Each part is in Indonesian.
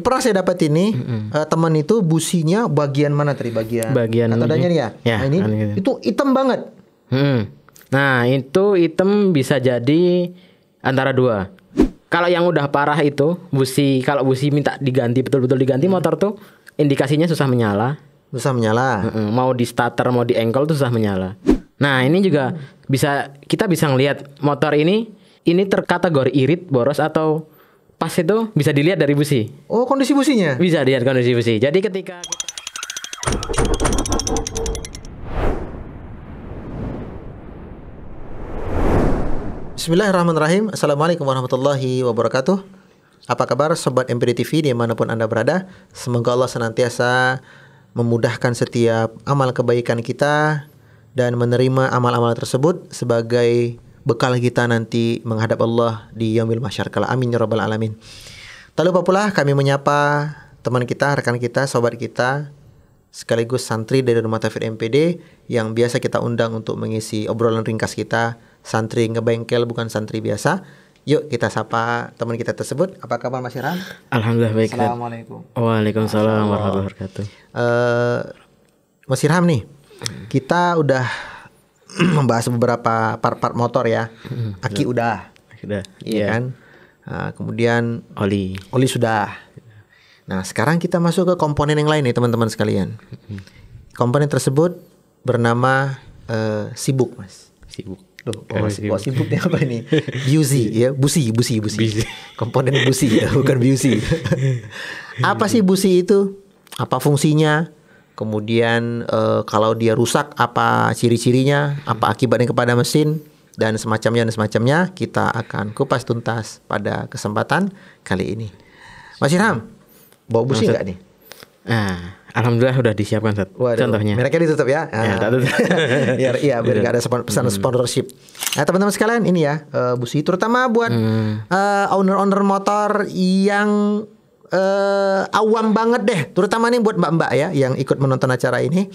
Ya, pernah saya dapat ini mm -hmm. uh, teman itu businya bagian mana tadi bagian bagian katanya nih ya. ya nah, ini itu hitam banget. Hmm. Nah itu hitam bisa jadi antara dua. Kalau yang udah parah itu busi kalau busi minta diganti betul-betul diganti hmm. motor tuh indikasinya susah menyala. Susah menyala. mm -hmm. Mau di starter mau di engkol tuh susah menyala. Nah ini juga hmm. bisa kita bisa ngelihat motor ini ini terkategori irit boros atau pas itu bisa dilihat dari busi. Oh, kondisi businya? Bisa lihat kondisi busi. Jadi ketika Bismillahirrahmanirrahim. Assalamualaikum warahmatullahi wabarakatuh. Apa kabar Sobat MPD TV dimanapun Anda berada? Semoga Allah senantiasa memudahkan setiap amal kebaikan kita dan menerima amal-amal tersebut sebagai bekal kita nanti menghadap Allah di yaumil mahsyar amin ya rabbal alamin. Tak lupa pula kami menyapa teman kita, rekan kita, sobat kita sekaligus santri dari Rumah Tafir MPD yang biasa kita undang untuk mengisi obrolan ringkas kita santri ngebengkel bukan santri biasa Yuk kita sapa teman kita tersebut. Apa kabar Mas Irham? Alhamdulillah baik. Assalamualaikum. Waalaikumsalam warahmatullahi wabarakatuh. Uh, Mas Irham nih, hmm. kita udah membahas beberapa part-part motor ya. Mm-hmm. Aki udah. Sudah. Iya yeah. kan? Nah, kemudian oli. Oli sudah. Nah, sekarang kita masuk ke komponen yang lain nih teman-teman sekalian. Mm-hmm. Komponen tersebut bernama uh, sibuk, Mas. Sibuk. Loh, oh, sibuk. sibuknya apa ini? Busi ya, busi, busi, busi. busy. Komponen busi ya, bukan busi. apa sih busi itu? Apa fungsinya? kemudian uh, kalau dia rusak apa ciri-cirinya, apa akibatnya kepada mesin dan semacamnya dan semacamnya kita akan kupas tuntas pada kesempatan kali ini. Mas Irham, bawa busi nggak nih? Ah, alhamdulillah sudah disiapkan Waduh, contohnya. Mereka ditutup ya. ya ah. Ya, iya biar enggak ada pesan hmm. sponsorship. Nah, teman-teman sekalian ini ya, uh, busi terutama buat hmm. uh, owner-owner motor yang uh, awam banget deh, terutama nih buat mbak-mbak ya yang ikut menonton acara ini.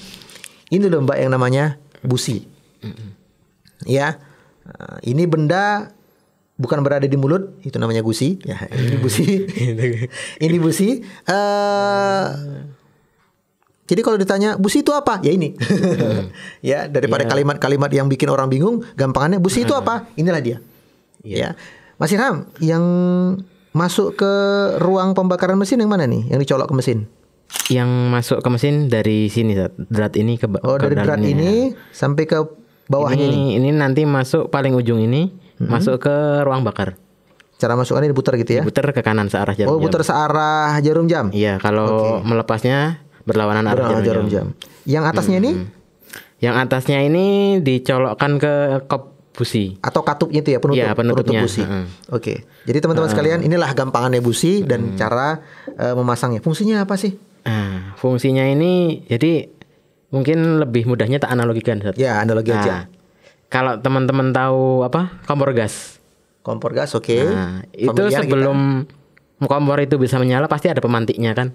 Ini loh mbak yang namanya busi. Ya, uh, ini benda bukan berada di mulut, itu namanya gusi. Ya, ini busi. ini busi. Uh, jadi kalau ditanya busi itu apa? Ya ini. ya daripada iya. kalimat-kalimat yeah. yang bikin orang bingung, gampangannya busi itu apa? Inilah dia. Yeah. Ya. Mas Irham, yang masuk ke ruang pembakaran mesin yang mana nih? Yang dicolok ke mesin? Yang masuk ke mesin dari sini, drat ini ke Oh, dari drat ini sampai ke bawahnya ini, ini. Ini nanti masuk paling ujung ini, hmm. masuk ke ruang bakar. Cara masukannya diputar gitu ya? Diputar ke kanan searah jarum. Oh, putar searah jarum jam. Iya, kalau okay. melepasnya berlawanan arah jarum, jarum jam. jam. Yang atasnya hmm. ini? Yang atasnya ini dicolokkan ke kop busi atau katupnya itu ya penutup ya, penutup busi. Hmm. Oke. Okay. Jadi teman-teman hmm. sekalian inilah gampangannya busi hmm. dan cara uh, memasangnya. Fungsinya apa sih? Hmm, fungsinya ini jadi mungkin lebih mudahnya tak analogikan. Sat. Ya analogi nah, aja. Kalau teman-teman tahu apa kompor gas? Kompor gas, oke. Okay. Nah, itu sebelum kita. kompor itu bisa menyala pasti ada pemantiknya kan?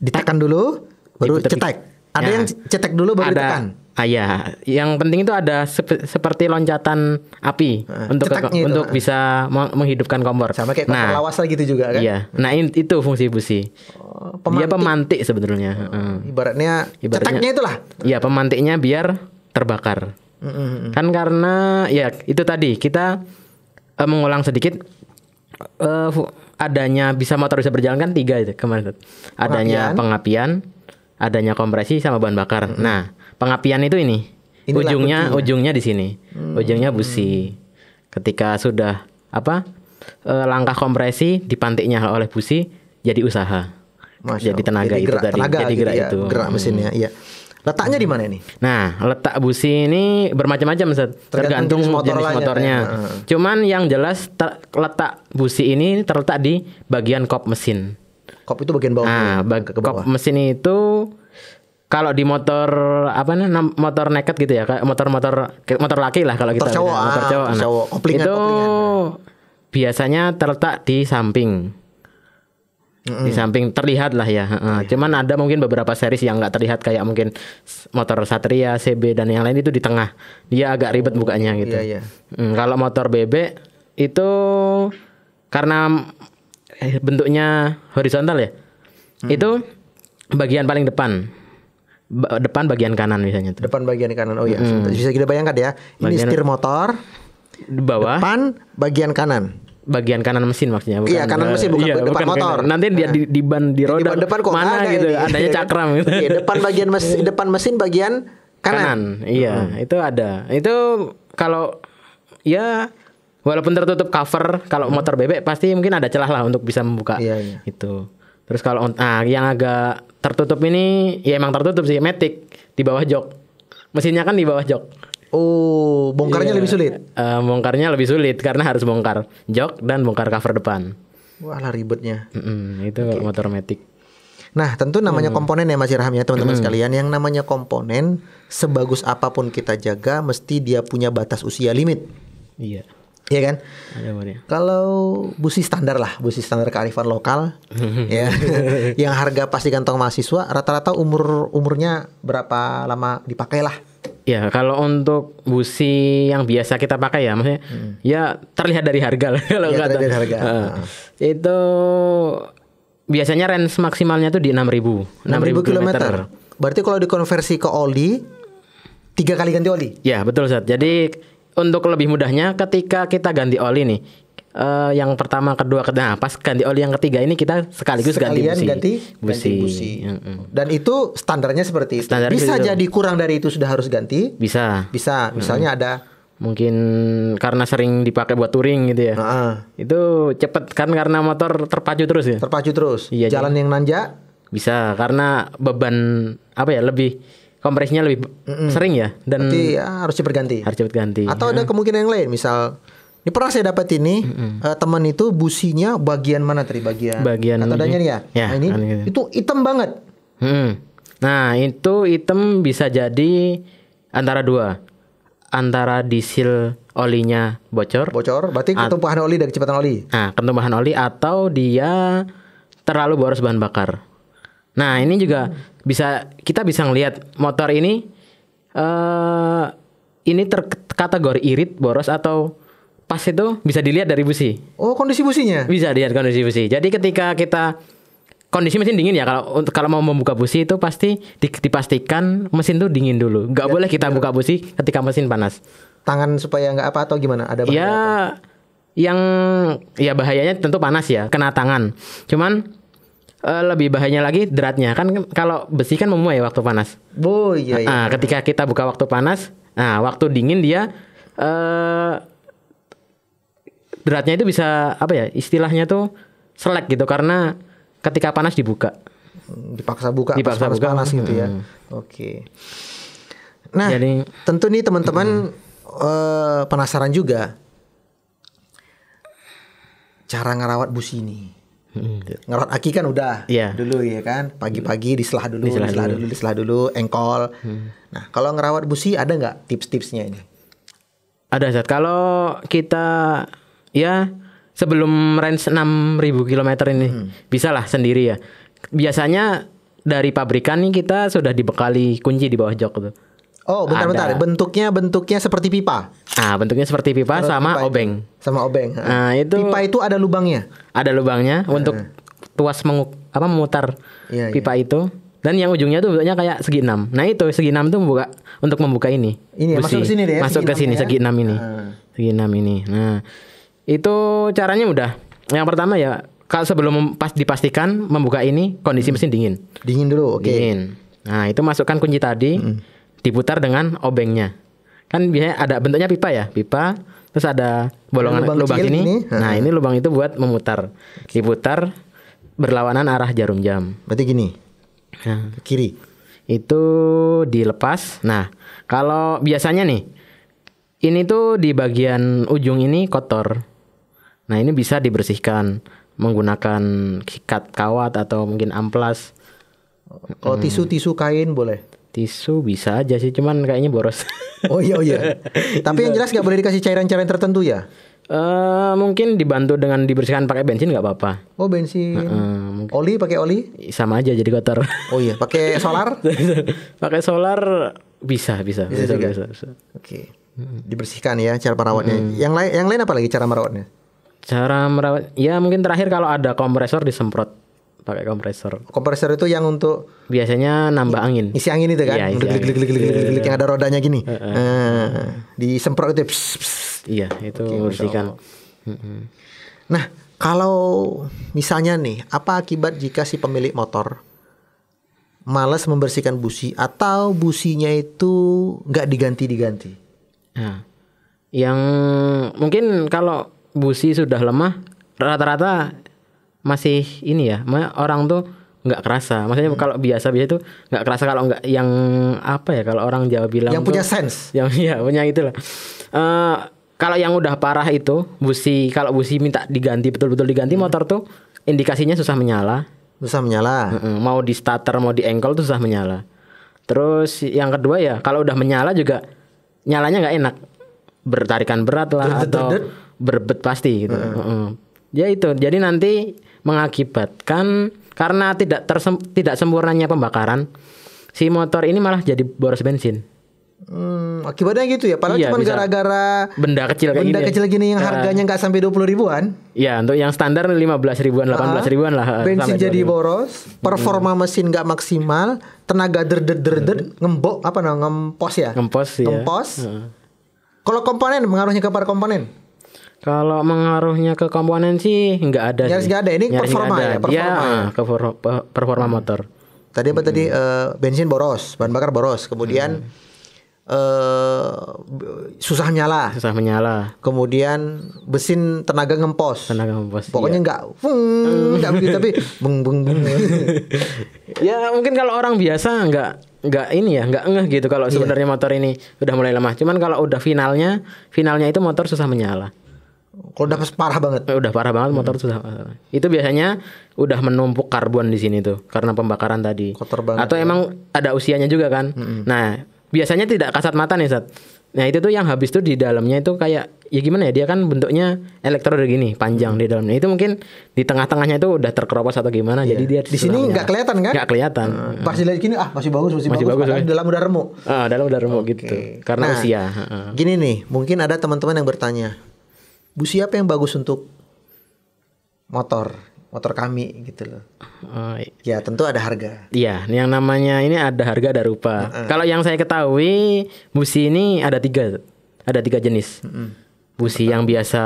Ditekan dulu, baru cetek ada ya. yang cetek dulu baru ada, ditekan. Ah, iya. yang penting itu ada sep seperti loncatan api nah, untuk untuk nah. bisa menghidupkan kompor. Sama kayak nah, lawas lagi itu juga kan? Iya. Nah, itu fungsi busi. Oh, pemantik. Dia pemantik sebetulnya. Oh, ibaratnya, ibaratnya cetaknya itulah. Iya, pemantiknya biar terbakar. Mm -hmm. Kan karena ya itu tadi kita uh, mengulang sedikit uh, adanya bisa motor bisa berjalan kan tiga itu kemarin. Adanya pengapian adanya kompresi sama bahan bakar. -hmm. Nah, pengapian itu ini. Inilah ujungnya ya? ujungnya di sini. -hmm. Ujungnya busi. Ketika sudah apa? E, langkah kompresi dipantiknya oleh busi jadi usaha. Masya jadi tenaga jadi itu gerak, tadi. Tenaga jadi gitu gerak gitu ya, itu. Gerak hmm. mesinnya, hmm. iya. Letaknya di mana ini? Nah, letak busi ini bermacam-macam tergantung, tergantung jenis, motor jenis motornya. Ya. Cuman yang jelas ter- letak busi ini terletak di bagian kop mesin. Kop itu bagian bawah. Nah, ya? bag- ke bawah. kop mesin itu kalau di motor apa nih motor naked gitu ya kayak motor-motor motor laki lah kalau kita motor cowok, motor cowok, ah, cowok. Nah, itu koplingan. biasanya terletak di samping mm di samping terlihat lah ya. yeah. Iya. Cuman ada mungkin beberapa series yang nggak terlihat kayak mungkin motor Satria, CB dan yang lain itu di tengah. Dia agak oh, ribet oh, bukanya iya, gitu. Yeah, yeah. Hmm, kalau motor bebek itu karena eh, bentuknya horizontal ya. Mm. Itu bagian paling depan depan bagian kanan misalnya. Tuh. Depan bagian kanan. Oh iya, hmm. bisa kita bayangkan ya. Ini bagian, setir motor di bawah. Depan bagian kanan. Bagian kanan mesin maksudnya bukan Iya, kanan mesin bukan iya, depan bukan, motor. Kanan. Nanti dia di, di ban di roda di depan kok mana ada gitu, ini. adanya cakram gitu. Iya, depan bagian mesin iya. depan mesin bagian kanan. kanan. Iya, hmm. itu ada. Itu kalau ya walaupun tertutup cover kalau hmm. motor bebek pasti mungkin ada celah lah untuk bisa membuka iya, iya. itu Terus kalau ah yang agak tertutup ini ya emang tertutup sih metik di bawah jok. Mesinnya kan di bawah jok. Oh, bongkarnya yeah. lebih sulit. Uh, bongkarnya lebih sulit karena harus bongkar jok dan bongkar cover depan. Wah, lah ribetnya. Mm-mm, itu okay. motor metik. Nah, tentu namanya mm. komponen ya Mas Irham ya, teman-teman mm. sekalian. Yang namanya komponen sebagus apapun kita jaga mesti dia punya batas usia limit. Iya. Yeah Iya kan? Kalau busi standar lah, busi standar kearifan lokal, ya, yang harga pasti di kantong mahasiswa, rata-rata umur umurnya berapa lama dipakai lah? Ya, kalau untuk busi yang biasa kita pakai ya, maksudnya, hmm. ya terlihat dari harga lah kalau ya, kata. Dari harga. Uh, uh. itu biasanya range maksimalnya tuh di enam ribu, enam ribu kilometer. Berarti kalau dikonversi ke oli, tiga kali ganti oli? Ya betul saat. Jadi untuk lebih mudahnya ketika kita ganti oli nih uh, yang pertama, kedua, ketiga. Nah, pas ganti oli yang ketiga ini kita sekaligus Sekalian ganti busi. Ganti, busi. Ganti busi. Mm Dan itu standarnya seperti itu. Standar bisa itu. jadi kurang dari itu sudah harus ganti. Bisa. Bisa. Misalnya mm -hmm. ada mungkin karena sering dipakai buat touring gitu ya. Uh -uh. Itu cepet kan karena motor terpacu terus ya. Terpacu terus. Iya, Jalan jadi. yang nanjak. Bisa karena beban apa ya lebih kompresinya lebih Mm-mm. sering ya dan Berarti, ya, harus cepat ganti. Harus cepat ganti. Atau ya. ada kemungkinan yang lain, misal ini pernah saya dapat ini mm -mm. uh, teman itu businya bagian mana tadi bagian? Bagian atau adanya ya? ya nah, ini kan gitu. itu hitam banget. Mm. Nah itu hitam bisa jadi antara dua antara diesel olinya bocor. Bocor, berarti ketumpahan oli dari kecepatan oli. Nah, ketumpahan oli atau dia terlalu boros bahan bakar. Nah ini juga hmm. bisa kita bisa ngelihat motor ini uh, ini terkategori irit boros atau pas itu bisa dilihat dari busi. Oh kondisi businya? Bisa dilihat kondisi busi. Jadi ketika kita kondisi mesin dingin ya kalau untuk kalau mau membuka busi itu pasti dipastikan mesin tuh dingin dulu Gak ya, boleh kita ya. buka busi ketika mesin panas tangan supaya nggak apa atau gimana ada bahaya ya yang ya bahayanya tentu panas ya kena tangan cuman uh, lebih bahayanya lagi deratnya kan kalau besi kan memuai waktu panas. Oh iya. iya. Nah, ketika kita buka waktu panas, nah waktu dingin dia uh, eh, deratnya itu bisa apa ya istilahnya tuh selek gitu karena ketika panas dibuka. Dipaksa buka. Dipaksa panas, buka panas gitu hmm. ya. Oke. Okay. Nah, Jadi, tentu nih teman-teman hmm. uh, penasaran juga cara ngerawat busi ini Hmm. Ngerot aki kan udah yeah. dulu ya kan. Pagi-pagi diselah dulu, diselah, diselah dulu. dulu, diselah dulu, engkol. Hmm. Nah, kalau ngerawat busi ada nggak tips-tipsnya ini? Ada saat Kalau kita ya sebelum range 6000 km ini hmm. bisa lah sendiri ya. Biasanya dari pabrikan nih kita sudah dibekali kunci di bawah jok tuh. Oh, bentar-bentar. Bentuknya bentuknya seperti pipa. Ah, bentuknya seperti pipa Terus sama pipa obeng. Sama obeng. Nah, itu pipa itu ada lubangnya. Ada lubangnya ah. untuk tuas menguk apa memutar iya, iya. pipa itu. Dan yang ujungnya tuh bentuknya kayak segi enam. Nah itu segi enam tuh membuka untuk membuka ini. Ini ya, busi. masuk ke sini deh. Ya, masuk ke sini ya? segi enam ini. Ah. Segi enam ini. Nah itu caranya mudah. Yang pertama ya kalau sebelum pas dipastikan membuka ini kondisi hmm. mesin dingin. Dingin dulu, oke. Okay. Dingin. Nah itu masukkan kunci tadi. Hmm diputar dengan obengnya. Kan biasanya ada bentuknya pipa ya, pipa terus ada bolongan lubang, lubang ini. ini. Nah, ini lubang itu buat memutar. Diputar berlawanan arah jarum jam. Berarti gini. Nah, ya. ke kiri. Itu dilepas. Nah, kalau biasanya nih ini tuh di bagian ujung ini kotor. Nah, ini bisa dibersihkan menggunakan sikat kawat atau mungkin amplas. Kalau hmm. tisu-tisu kain boleh tisu bisa aja sih cuman kayaknya boros oh iya oh iya tapi yang jelas nggak boleh dikasih cairan-cairan tertentu ya Uh, mungkin dibantu dengan dibersihkan pakai bensin nggak apa-apa. Oh bensin. Uh, uh, oli pakai oli? Sama aja jadi kotor. Oh iya. Pakai solar? pakai solar bisa bisa. Bisa bisa. bisa, bisa. Oke. Okay. Dibersihkan ya cara merawatnya. Mm. Yang lain yang lain apa lagi cara merawatnya? Cara merawat ya mungkin terakhir kalau ada kompresor disemprot pakai kompresor. Kompresor itu yang untuk biasanya nambah angin. Isi angin itu kan. Iya, isi glik, glik, glik, glik, glik, glik, yang ada rodanya gini. Uh, uh, uh. disemprot itu. Pss, pss. Iya, itu okay, membersihkan. Nah, kalau misalnya nih, apa akibat jika si pemilik motor malas membersihkan busi atau businya itu nggak diganti-diganti? Nah, yang mungkin kalau busi sudah lemah, rata-rata masih ini ya orang tuh nggak kerasa maksudnya hmm. kalau biasa biasa tuh nggak kerasa kalau nggak yang apa ya kalau orang Jawa bilang yang tuh, punya sense yang ya punya itulah uh, eh, kalau yang udah parah itu busi kalau busi minta diganti betul-betul diganti hmm. motor tuh indikasinya susah menyala susah menyala mm mau di starter mau di engkol tuh susah menyala terus yang kedua ya kalau udah menyala juga nyalanya nggak enak bertarikan berat lah atau berbet pasti gitu mm. Mm. ya itu jadi nanti mengakibatkan karena tidak tersem, tidak sempurnanya pembakaran si motor ini malah jadi boros bensin. Hmm, akibatnya gitu ya. Padahal iya, cuma gara-gara benda kecil kayak benda kecil gini yang iya. harganya nggak sampai dua puluh ribuan. Iya, untuk yang standar lima belas ribuan, delapan belas ribuan lah. Eh, bensin jadi boros, performa hmm. mesin nggak maksimal, tenaga der der der der hmm. ngembok apa namanya ngempos ya? Ngempos. Iya. Ngempos. Ya. Ngempos. Hmm. Kalau komponen pengaruhnya ke para komponen? Kalau mengaruhnya ke komponen sih nggak ada. Nyaris nggak ada. Ini Nyaris performa ya, ada. ya, performa. Ya, ke performa hmm. motor. Tadi apa hmm. tadi uh, eh, bensin boros, bahan bakar boros. Kemudian hmm. Uh, susah menyala. Susah menyala. Kemudian mesin tenaga ngempos. Tenaga ngempos. Pokoknya iya. nggak, nggak begitu tapi beng beng beng. ya mungkin kalau orang biasa nggak nggak ini ya nggak ngeh gitu kalau iya. sebenarnya yeah. motor ini udah mulai lemah. Cuman kalau udah finalnya, finalnya itu motor susah menyala. Kalau udah parah banget. Udah parah banget motor hmm. sudah. Itu biasanya udah menumpuk karbon di sini tuh karena pembakaran tadi. Kotor banget. Atau ya. emang ada usianya juga kan. Hmm. Nah, biasanya tidak kasat mata nih, Sat. Nah, itu tuh yang habis tuh di dalamnya itu kayak ya gimana ya? Dia kan bentuknya elektroda gini, panjang hmm. di dalamnya. Itu mungkin di tengah-tengahnya itu udah terkeropos atau gimana. Yeah. Jadi dia di sini nggak kelihatan kan? Nggak kelihatan. Hmm. Pas dilihat gini, ah masih bagus, masih, masih bagus. bagus eh. Dalam udah remuk. Ah, dalam udah remuk okay. gitu. Karena nah, usia. Gini nih, mungkin ada teman-teman yang bertanya, busi apa yang bagus untuk motor motor kami gitu loh. Oh, ya tentu ada harga. Iya, yang namanya ini ada harga ada rupa. Uh -uh. Kalau yang saya ketahui busi ini ada tiga ada tiga jenis. Uh -uh. Busi Betul. yang biasa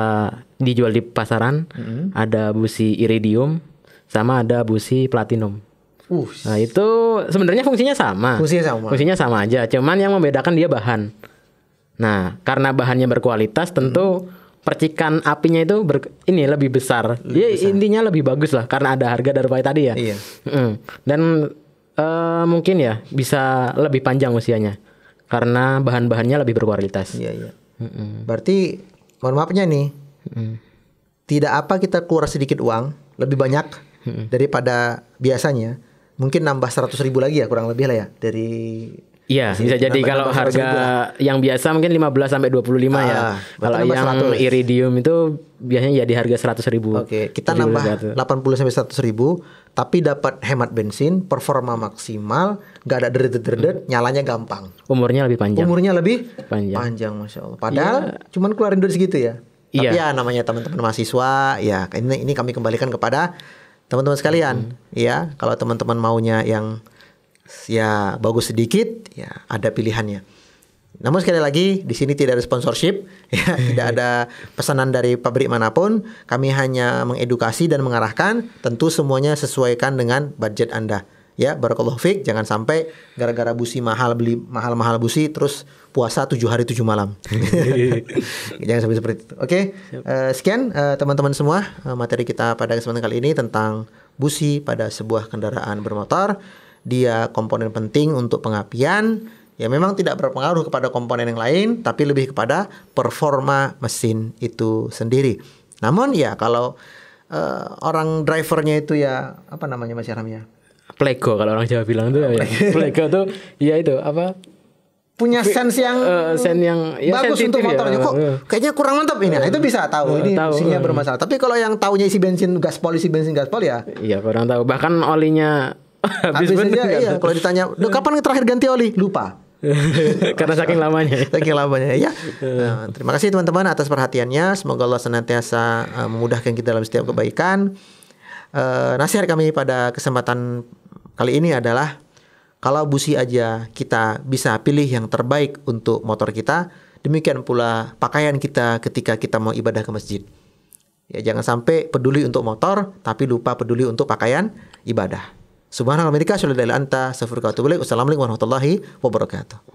dijual di pasaran, uh -uh. ada busi iridium, sama ada busi platinum. Uh. Nah itu sebenarnya fungsinya sama. Fungsinya sama. Fungsinya sama aja, cuman yang membedakan dia bahan. Nah karena bahannya berkualitas tentu. Uh percikan apinya itu ber, ini lebih besar. Lebih ya besar. intinya lebih bagus lah karena ada harga darpai tadi ya. Iya. Mm. Dan uh, mungkin ya bisa lebih panjang usianya karena bahan-bahannya lebih berkualitas. Iya iya. Mm-mm. Berarti mohon maafnya nih. Mm. Tidak apa kita keluar sedikit uang lebih banyak Mm-mm. daripada biasanya. Mungkin nambah seratus ribu lagi ya kurang lebih lah ya dari Iya, bisa jadi kalau harga yang biasa mungkin 15 sampai 25 ya. ah, ya. Kalau yang 100. iridium itu biasanya ya di harga 100 ribu. Oke, okay. kita nambah 80 sampai 100 ribu tapi dapat hemat bensin, performa maksimal, gak ada deret-deret, hmm. nyalanya gampang. Umurnya lebih panjang. Umurnya lebih panjang. Panjang Masya Allah. Padahal ya. cuman keluarin duit segitu ya. Tapi iya. ya namanya teman-teman mahasiswa ya ini ini kami kembalikan kepada teman-teman sekalian. hmm. ya kalau teman-teman maunya yang ya bagus sedikit ya ada pilihannya. Namun sekali lagi di sini tidak ada sponsorship, ya, tidak ada pesanan dari pabrik manapun. Kami hanya mengedukasi dan mengarahkan. Tentu semuanya sesuaikan dengan budget Anda. Ya, barakallahu fiq. jangan sampai gara-gara busi mahal beli mahal-mahal busi terus puasa tujuh hari tujuh malam. jangan sampai seperti itu. Oke. Okay. Uh, eh, sekian uh, teman-teman semua uh, materi kita pada kesempatan kali ini tentang busi pada sebuah kendaraan bermotor dia komponen penting untuk pengapian, ya memang tidak berpengaruh kepada komponen yang lain, tapi lebih kepada performa mesin itu sendiri. Namun ya kalau uh, orang drivernya itu ya apa namanya Mas Yaram ya? Plego kalau orang Jawa bilang itu ya. Plego itu ya itu apa? punya sense yang uh, sense yang ya, bagus untuk ya. motornya ya, kok kayaknya kurang mantap ini. Uh, itu bisa tahu uh, ini tahu, bermasalah. Tapi kalau yang taunya isi bensin gaspol isi bensin gaspol ya. Iya, kurang tahu. Bahkan olinya habis, habis aja, iya. Kalau ditanya, kapan terakhir ganti oli?" Lupa. Karena saking lamanya. Ya? saking lamanya ya. Nah, terima kasih teman-teman atas perhatiannya. Semoga Allah senantiasa eh, memudahkan kita dalam setiap kebaikan. Eh, nasihat kami pada kesempatan kali ini adalah kalau busi aja kita bisa pilih yang terbaik untuk motor kita, demikian pula pakaian kita ketika kita mau ibadah ke masjid. Ya jangan sampai peduli untuk motor tapi lupa peduli untuk pakaian ibadah. Subhanallah wa bihamdika asyhadu anta astaghfiruka wa Wassalamualaikum warahmatullahi wabarakatuh.